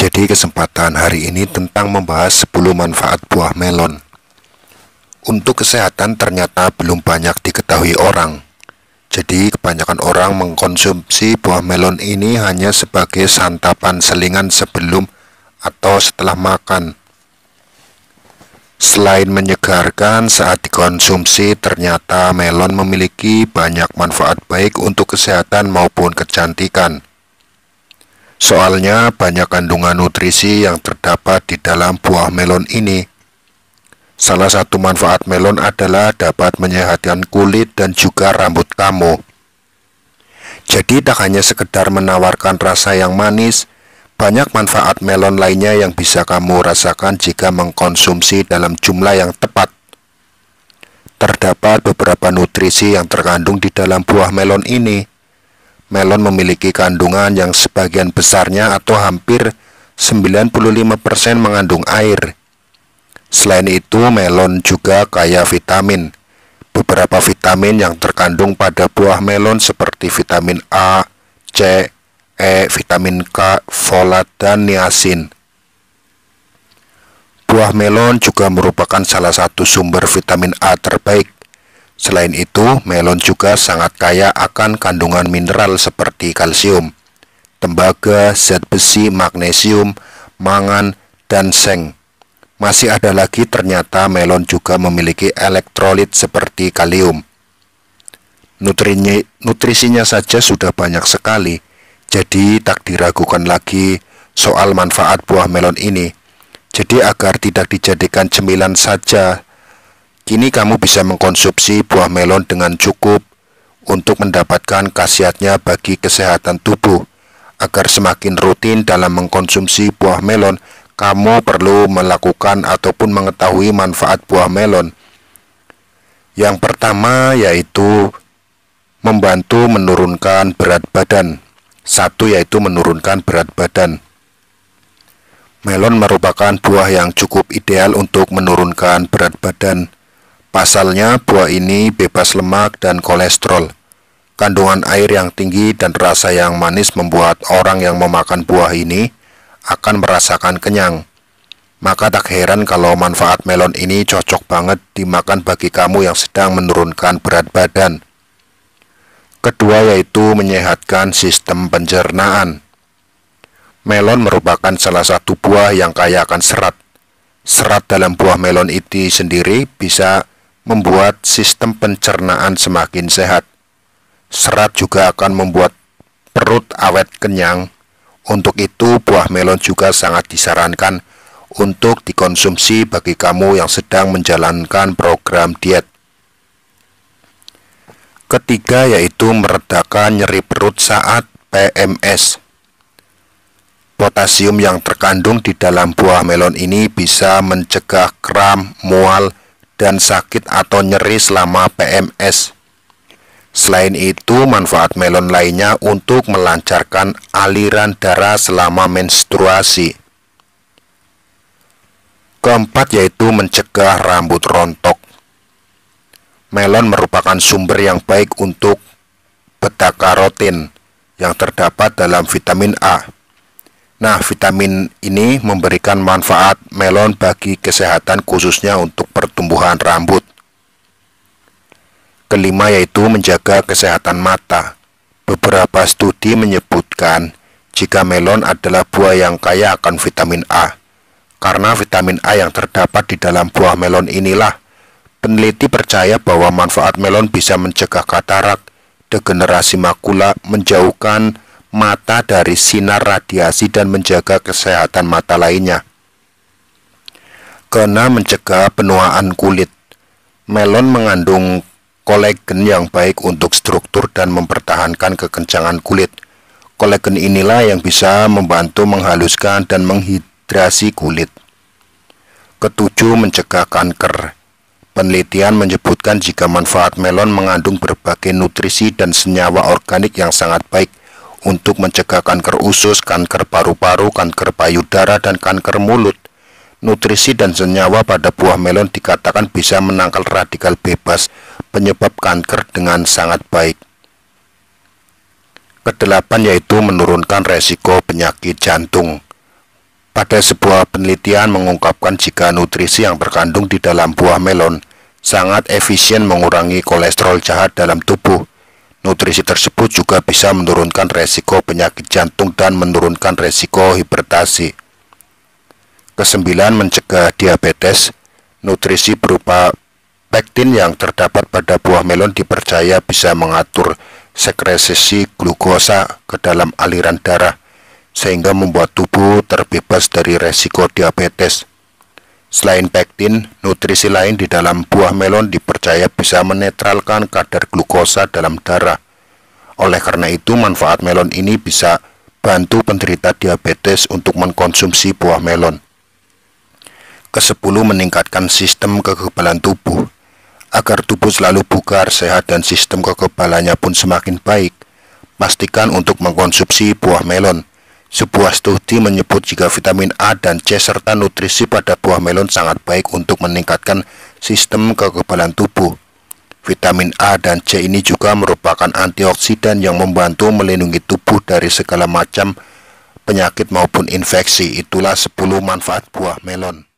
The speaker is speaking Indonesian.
Jadi kesempatan hari ini tentang membahas 10 manfaat buah melon. Untuk kesehatan ternyata belum banyak diketahui orang. Jadi kebanyakan orang mengkonsumsi buah melon ini hanya sebagai santapan selingan sebelum atau setelah makan. Selain menyegarkan saat dikonsumsi, ternyata melon memiliki banyak manfaat baik untuk kesehatan maupun kecantikan. Soalnya banyak kandungan nutrisi yang terdapat di dalam buah melon ini. Salah satu manfaat melon adalah dapat menyehatkan kulit dan juga rambut kamu. Jadi tak hanya sekedar menawarkan rasa yang manis, banyak manfaat melon lainnya yang bisa kamu rasakan jika mengkonsumsi dalam jumlah yang tepat. Terdapat beberapa nutrisi yang terkandung di dalam buah melon ini melon memiliki kandungan yang sebagian besarnya atau hampir 95% mengandung air. Selain itu, melon juga kaya vitamin. Beberapa vitamin yang terkandung pada buah melon seperti vitamin A, C, E, vitamin K, folat, dan niacin. Buah melon juga merupakan salah satu sumber vitamin A terbaik Selain itu, melon juga sangat kaya akan kandungan mineral seperti kalsium, tembaga, zat besi, magnesium, mangan, dan seng. Masih ada lagi ternyata melon juga memiliki elektrolit seperti kalium. Nutrinya, nutrisinya saja sudah banyak sekali, jadi tak diragukan lagi soal manfaat buah melon ini. Jadi agar tidak dijadikan cemilan saja Kini kamu bisa mengkonsumsi buah melon dengan cukup untuk mendapatkan khasiatnya bagi kesehatan tubuh. Agar semakin rutin dalam mengkonsumsi buah melon, kamu perlu melakukan ataupun mengetahui manfaat buah melon. Yang pertama yaitu membantu menurunkan berat badan. Satu yaitu menurunkan berat badan. Melon merupakan buah yang cukup ideal untuk menurunkan berat badan Pasalnya, buah ini bebas lemak dan kolesterol. Kandungan air yang tinggi dan rasa yang manis membuat orang yang memakan buah ini akan merasakan kenyang. Maka tak heran kalau manfaat melon ini cocok banget dimakan bagi kamu yang sedang menurunkan berat badan. Kedua yaitu menyehatkan sistem pencernaan. Melon merupakan salah satu buah yang kaya akan serat. Serat dalam buah melon itu sendiri bisa membuat sistem pencernaan semakin sehat. Serat juga akan membuat perut awet kenyang. Untuk itu, buah melon juga sangat disarankan untuk dikonsumsi bagi kamu yang sedang menjalankan program diet. Ketiga yaitu meredakan nyeri perut saat PMS. Potasium yang terkandung di dalam buah melon ini bisa mencegah kram, mual, dan sakit atau nyeri selama PMS. Selain itu, manfaat melon lainnya untuk melancarkan aliran darah selama menstruasi. Keempat yaitu mencegah rambut rontok. Melon merupakan sumber yang baik untuk beta karotin yang terdapat dalam vitamin A. Nah, vitamin ini memberikan manfaat melon bagi kesehatan khususnya untuk pertumbuhan rambut. Kelima yaitu menjaga kesehatan mata. Beberapa studi menyebutkan jika melon adalah buah yang kaya akan vitamin A. Karena vitamin A yang terdapat di dalam buah melon inilah, peneliti percaya bahwa manfaat melon bisa mencegah katarak, degenerasi makula, menjauhkan mata dari sinar radiasi dan menjaga kesehatan mata lainnya. Kena mencegah penuaan kulit. Melon mengandung kolagen yang baik untuk struktur dan mempertahankan kekencangan kulit. Kolagen inilah yang bisa membantu menghaluskan dan menghidrasi kulit. Ketujuh, mencegah kanker. Penelitian menyebutkan jika manfaat melon mengandung berbagai nutrisi dan senyawa organik yang sangat baik, untuk mencegah kanker usus, kanker paru-paru, kanker payudara, dan kanker mulut. Nutrisi dan senyawa pada buah melon dikatakan bisa menangkal radikal bebas penyebab kanker dengan sangat baik. Kedelapan yaitu menurunkan resiko penyakit jantung. Pada sebuah penelitian mengungkapkan jika nutrisi yang terkandung di dalam buah melon sangat efisien mengurangi kolesterol jahat dalam tubuh Nutrisi tersebut juga bisa menurunkan resiko penyakit jantung dan menurunkan resiko hipertensi. Kesembilan, mencegah diabetes. Nutrisi berupa pektin yang terdapat pada buah melon dipercaya bisa mengatur sekresisi glukosa ke dalam aliran darah sehingga membuat tubuh terbebas dari resiko diabetes. Selain pektin, nutrisi lain di dalam buah melon dipercaya bisa menetralkan kadar glukosa dalam darah. Oleh karena itu, manfaat melon ini bisa bantu penderita diabetes untuk mengkonsumsi buah melon. Kesepuluh meningkatkan sistem kekebalan tubuh. Agar tubuh selalu bugar, sehat, dan sistem kekebalannya pun semakin baik, pastikan untuk mengkonsumsi buah melon. Sebuah studi menyebut jika vitamin A dan C serta nutrisi pada buah melon sangat baik untuk meningkatkan sistem kekebalan tubuh. Vitamin A dan C ini juga merupakan antioksidan yang membantu melindungi tubuh dari segala macam penyakit maupun infeksi. Itulah 10 manfaat buah melon.